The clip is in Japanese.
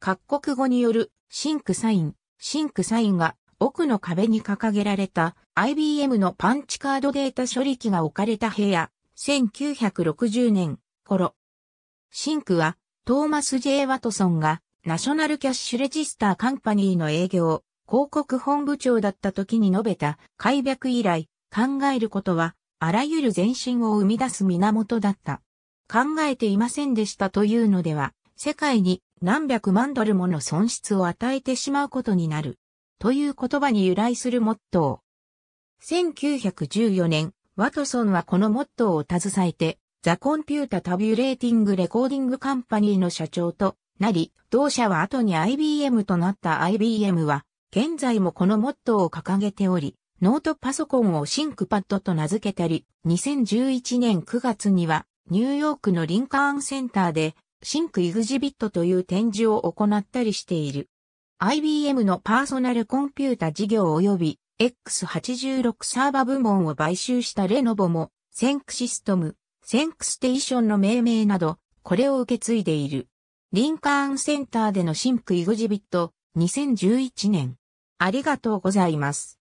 各国語によるシンクサイン、シンクサインが奥の壁に掲げられた IBM のパンチカードデータ処理機が置かれた部屋、1960年頃。シンクはトーマス・ジェイワトソンがナショナルキャッシュレジスターカンパニーの営業、広告本部長だった時に述べた開闢以来、考えることはあらゆる前進を生み出す源だった。考えていませんでしたというのでは、世界に何百万ドルもの損失を与えてしまうことになる。という言葉に由来するモットー。1914年、ワトソンはこのモットーを携えて、ザ・コンピュータ・タビュレーティング・レコーディング・カンパニーの社長となり、同社は後に IBM となった IBM は、現在もこのモットーを掲げており、ノートパソコンをシンクパッドと名付けたり、2011年9月には、ニューヨークのリンカーンセンターで、シンクイグジビットという展示を行ったりしている。IBM のパーソナルコンピュータ事業及び X86 サーバ部門を買収したレノボも、センクシストム、センクステーションの命名など、これを受け継いでいる。リンカーンセンターでのシンクイグジビット、2011年。ありがとうございます。